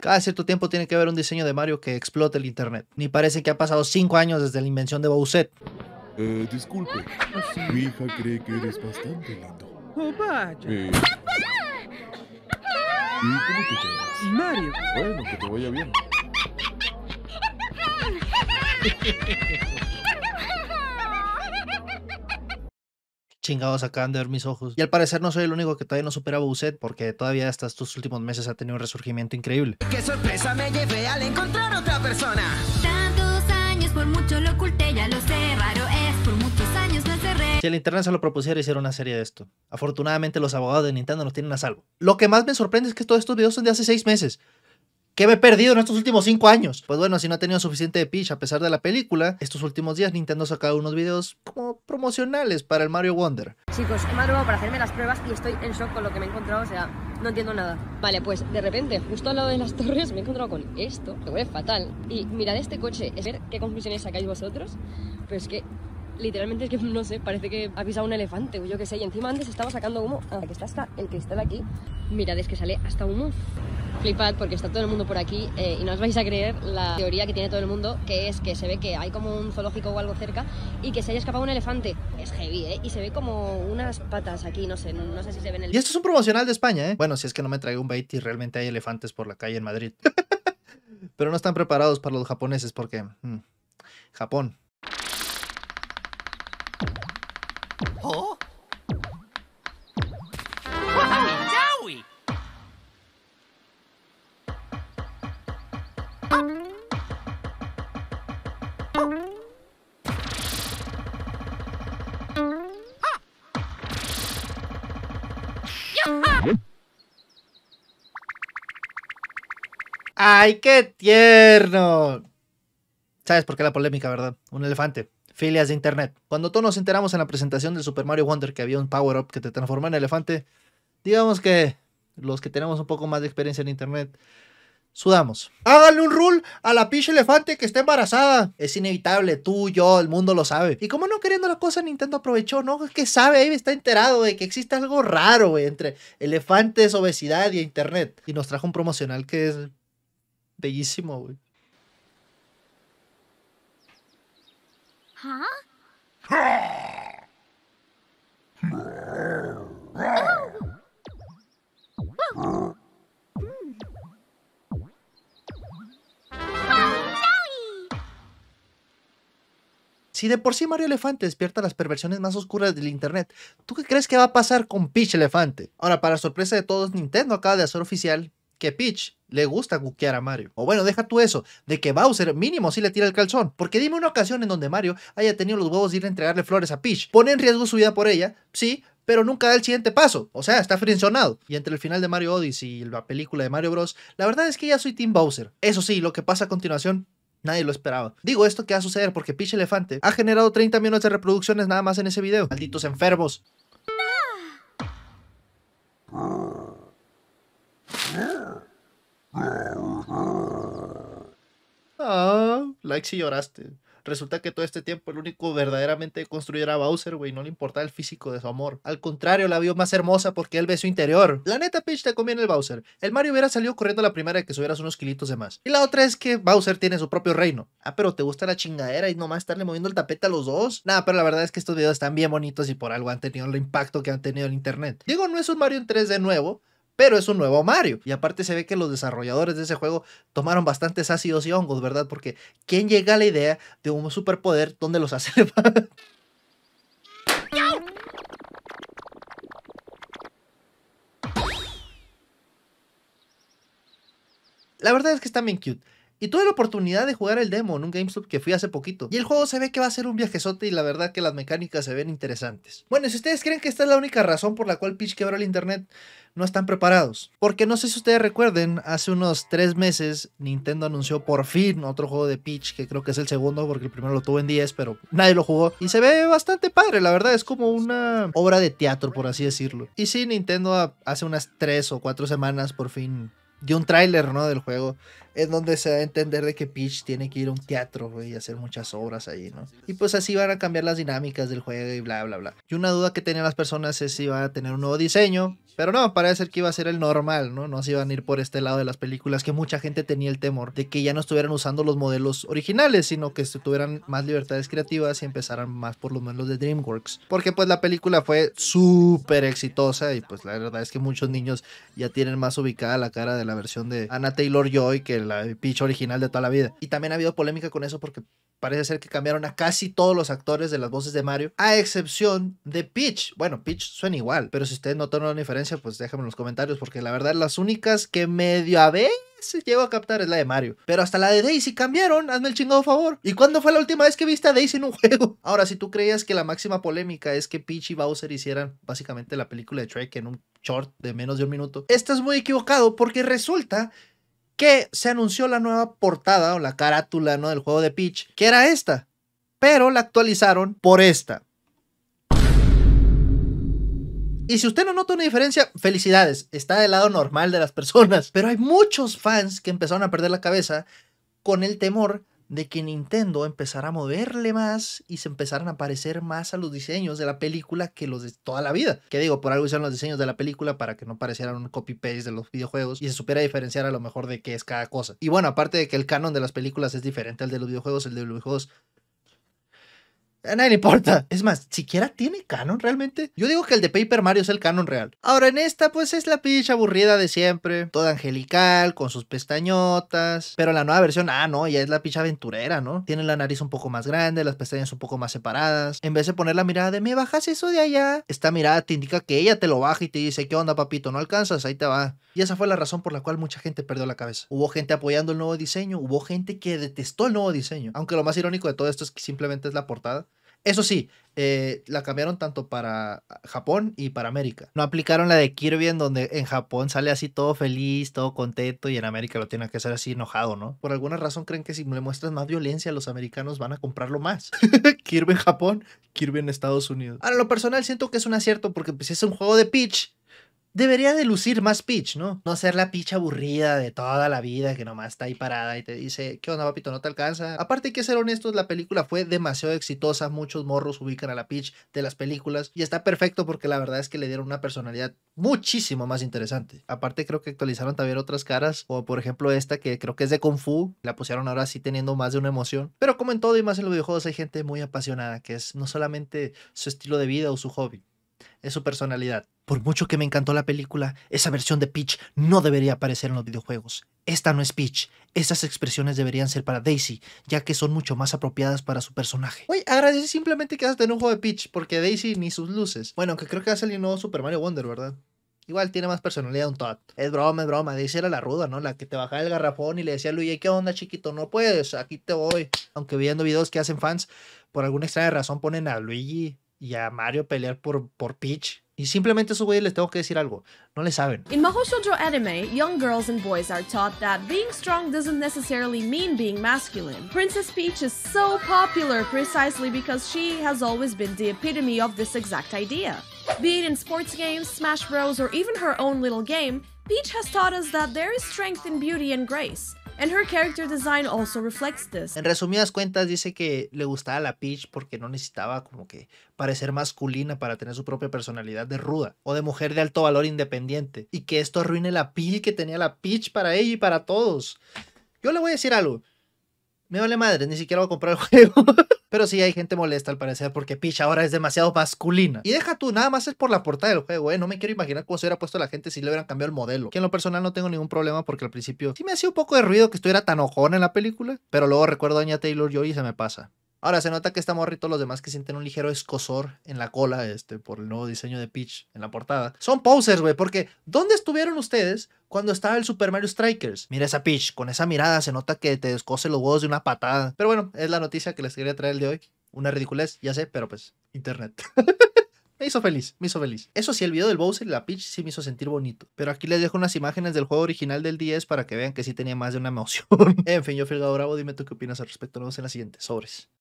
Cada cierto tiempo tiene que haber un diseño de Mario que explote el internet. Ni parece que ha pasado 5 años desde la invención de Bowser. Eh, disculpe, mi hija cree que eres bastante lindo. Oh, vaya. Eh, ¿Y cómo te llamas? Mario. Bueno, que te vaya bien. chingados acaban de ver mis ojos. Y al parecer no soy el único que todavía no supera a porque todavía hasta estos últimos meses ha tenido un resurgimiento increíble. ¡Qué sorpresa me llevé al encontrar otra persona! Tantos años, por mucho lo oculté, ya lo sé, raro es, por muchos años cerré. Si el internet se lo propusiera, hicieron una serie de esto. Afortunadamente los abogados de Nintendo nos tienen a salvo. Lo que más me sorprende es que todos estos videos son de hace seis meses. ¿Qué me he perdido en estos últimos cinco años? Pues bueno, si no ha tenido suficiente de pitch a pesar de la película, estos últimos días Nintendo ha sacado unos videos como promocionales para el Mario Wonder. Chicos, he madrugado para hacerme las pruebas y estoy en shock con lo que me he encontrado, o sea, no entiendo nada. Vale, pues de repente, justo al lado de las torres, me he encontrado con esto, que huele fatal. Y mirad este coche, es ver qué conclusiones sacáis vosotros, pero es que literalmente es que no sé, parece que ha pisado un elefante o yo que sé. Y encima antes estaba sacando humo. Ah, que está hasta el cristal aquí. Mirad, es que sale hasta humo flipad porque está todo el mundo por aquí eh, y no os vais a creer la teoría que tiene todo el mundo, que es que se ve que hay como un zoológico o algo cerca y que se haya escapado un elefante. Es heavy, ¿eh? Y se ve como unas patas aquí, no sé, no, sé si se ven... El... Y esto es un promocional de España, ¿eh? Bueno, si es que no me traigo un bait y realmente hay elefantes por la calle en Madrid. Pero no están preparados para los japoneses porque... Mm, Japón, ¡Ay, qué tierno! ¿Sabes por qué la polémica, verdad? Un elefante. Filias de internet. Cuando todos nos enteramos en la presentación del Super Mario Wonder que había un power-up que te transforma en elefante, digamos que los que tenemos un poco más de experiencia en internet, sudamos. Háganle un rule a la pinche elefante que está embarazada. Es inevitable, tú, yo, el mundo lo sabe. Y como no queriendo la cosa, Nintendo aprovechó, ¿no? Es que sabe, está enterado de que existe algo raro, güey, entre elefantes, obesidad y internet. Y nos trajo un promocional que es bellísimo, güey. ¿Ah? ¡Ah! Si de por sí Mario Elefante despierta las perversiones más oscuras del Internet, ¿tú qué crees que va a pasar con Peach Elefante? Ahora, para sorpresa de todos, Nintendo acaba de hacer oficial que Peach le gusta guquear a Mario. O bueno, deja tú eso, de que Bowser mínimo sí le tira el calzón. Porque dime una ocasión en donde Mario haya tenido los huevos de ir a entregarle flores a Peach. Pone en riesgo su vida por ella, sí, pero nunca da el siguiente paso. O sea, está frencionado. Y entre el final de Mario Odyssey y la película de Mario Bros., la verdad es que ya soy Team Bowser. Eso sí, lo que pasa a continuación Nadie lo esperaba. Digo esto que va a suceder porque Peach Elefante ha generado 30 millones de reproducciones nada más en ese video. Malditos enfermos. Ah. Ah. Ah. Ah, like si lloraste. Resulta que todo este tiempo el único verdaderamente construyera era Bowser, güey. No le importaba el físico de su amor. Al contrario, la vio más hermosa porque él ve su interior. La neta, Peach, te conviene el Bowser. El Mario hubiera salido corriendo la primera de que subieras unos kilitos de más. Y la otra es que Bowser tiene su propio reino. Ah, pero te gusta la chingadera y nomás estarle moviendo el tapete a los dos. Nah, pero la verdad es que estos videos están bien bonitos y por algo han tenido el impacto que han tenido en internet. Diego no es un Mario en 3 de nuevo pero es un nuevo Mario. Y aparte se ve que los desarrolladores de ese juego tomaron bastantes ácidos y hongos, ¿verdad? Porque ¿quién llega a la idea de un superpoder donde los hace? la verdad es que está bien cute. Y tuve la oportunidad de jugar el demo en un GameStop que fui hace poquito. Y el juego se ve que va a ser un viajezote y la verdad que las mecánicas se ven interesantes. Bueno, si ustedes creen que esta es la única razón por la cual Peach quebró el internet, no están preparados. Porque no sé si ustedes recuerden, hace unos tres meses Nintendo anunció por fin otro juego de Peach, que creo que es el segundo, porque el primero lo tuvo en 10, pero nadie lo jugó. Y se ve bastante padre, la verdad, es como una obra de teatro, por así decirlo. Y sí, Nintendo hace unas tres o cuatro semanas por fin dio un tráiler, ¿no? Del juego es donde se da a entender de que Peach tiene que ir a un teatro, y hacer muchas obras ahí, ¿no? Y pues así van a cambiar las dinámicas del juego y bla, bla, bla. Y una duda que tenían las personas es si va a tener un nuevo diseño, pero no, parece que iba a ser el normal, ¿no? No se iban a ir por este lado de las películas, que mucha gente tenía el temor de que ya no estuvieran usando los modelos originales, sino que tuvieran más libertades creativas y empezaran más por lo menos de DreamWorks. Porque pues la película fue súper exitosa y pues la verdad es que muchos niños ya tienen más ubicada la cara de la versión de Anna Taylor Joy que la Peach original de toda la vida. Y también ha habido polémica con eso porque parece ser que cambiaron a casi todos los actores de las voces de Mario, a excepción de Peach. Bueno, Peach suena igual, pero si ustedes notaron la diferencia, pues déjenme en los comentarios, porque la verdad las únicas que medio a veces Llego a captar es la de Mario. Pero hasta la de Daisy cambiaron, hazme el chingado favor. ¿Y cuándo fue la última vez que viste a Daisy en un juego? Ahora, si tú creías que la máxima polémica es que Peach y Bowser hicieran básicamente la película de Trek en un short de menos de un minuto, estás muy equivocado porque resulta que se anunció la nueva portada o la carátula ¿no? del juego de Peach, que era esta, pero la actualizaron por esta. Y si usted no nota una diferencia, felicidades, está del lado normal de las personas. Pero hay muchos fans que empezaron a perder la cabeza con el temor de que Nintendo empezara a moverle más y se empezaran a parecer más a los diseños de la película que los de toda la vida. Que digo, por algo hicieron los diseños de la película para que no parecieran un copy-paste de los videojuegos y se supiera diferenciar a lo mejor de qué es cada cosa. Y bueno, aparte de que el canon de las películas es diferente al de los videojuegos, el de los videojuegos a nadie le importa. Es más, siquiera tiene canon realmente. Yo digo que el de Paper Mario es el canon real. Ahora en esta, pues es la picha aburrida de siempre. Toda angelical, con sus pestañotas. Pero la nueva versión, ah, no, ya es la picha aventurera, ¿no? Tiene la nariz un poco más grande, las pestañas un poco más separadas. En vez de poner la mirada de me bajas eso de allá, esta mirada te indica que ella te lo baja y te dice, ¿qué onda, papito? No alcanzas, ahí te va. Y esa fue la razón por la cual mucha gente perdió la cabeza. Hubo gente apoyando el nuevo diseño, hubo gente que detestó el nuevo diseño. Aunque lo más irónico de todo esto es que simplemente es la portada. Eso sí, eh, la cambiaron tanto para Japón y para América. No aplicaron la de Kirby en donde en Japón sale así todo feliz, todo contento y en América lo tienen que hacer así enojado, ¿no? Por alguna razón creen que si le muestras más violencia los americanos van a comprarlo más. Kirby en Japón, Kirby en Estados Unidos. A lo personal siento que es un acierto porque pues es un juego de pitch debería de lucir más pitch, ¿no? No ser la pitch aburrida de toda la vida que nomás está ahí parada y te dice, ¿qué onda, papito? No te alcanza. Aparte, hay que ser honestos, la película fue demasiado exitosa. Muchos morros ubican a la pitch de las películas y está perfecto porque la verdad es que le dieron una personalidad muchísimo más interesante. Aparte, creo que actualizaron también otras caras, O por ejemplo esta que creo que es de Kung Fu. La pusieron ahora sí teniendo más de una emoción. Pero como en todo y más en los videojuegos, hay gente muy apasionada que es no solamente su estilo de vida o su hobby es su personalidad. Por mucho que me encantó la película, esa versión de Peach no debería aparecer en los videojuegos. Esta no es Peach. Estas expresiones deberían ser para Daisy, ya que son mucho más apropiadas para su personaje. Oye, agradece simplemente que en un juego de Peach, porque Daisy ni sus luces. Bueno, aunque creo que va a salir nuevo Super Mario Wonder, ¿verdad? Igual tiene más personalidad un Todd. Es broma, es broma. Daisy era la ruda, ¿no? La que te bajaba el garrafón y le decía a Luigi, ¿qué onda, chiquito? No puedes, aquí te voy. Aunque viendo videos que hacen fans, por alguna extraña razón ponen a Luigi y a Mario pelear por, por Peach. Y simplemente esos güeyes les tengo que decir algo, no le saben. In Mahou Shoujo anime, young girls and boys are taught that being strong doesn't necessarily mean being masculine. Princess Peach is so popular precisely because she has always been the epitome of this exact idea. Be it in sports games, Smash Bros, or even her own little game, Peach has taught us that there is strength in beauty and grace. character design En resumidas cuentas dice que le gustaba la Peach porque no necesitaba como que parecer masculina para tener su propia personalidad de ruda o de mujer de alto valor independiente y que esto arruine la piel que tenía la Peach para ella y para todos. Yo le voy a decir algo me vale madre, ni siquiera voy a comprar el juego. Pero sí hay gente molesta al parecer porque Peach ahora es demasiado masculina. Y deja tú, nada más es por la portada del juego, eh. No me quiero imaginar cómo se hubiera puesto la gente si le hubieran cambiado el modelo. Que en lo personal no tengo ningún problema porque al principio sí me hacía un poco de ruido que estuviera tan ojona en la película. Pero luego recuerdo a Doña Taylor Joy y se me pasa. Ahora se nota que está morrito los demás que sienten un ligero escosor en la cola este, por el nuevo diseño de Peach en la portada. Son posers, güey, porque ¿dónde estuvieron ustedes cuando estaba el Super Mario Strikers? Mira esa Peach, con esa mirada se nota que te descose los huevos de una patada. Pero bueno, es la noticia que les quería traer el de hoy. Una ridiculez, ya sé, pero pues, internet. Me hizo feliz, me hizo feliz. Eso sí, el video del Bowser y la Peach sí me hizo sentir bonito. Pero aquí les dejo unas imágenes del juego original del 10 para que vean que sí tenía más de una emoción. en fin, yo fui el Bravo, dime tú qué opinas al respecto. Nos vemos en la siguiente. Sobres.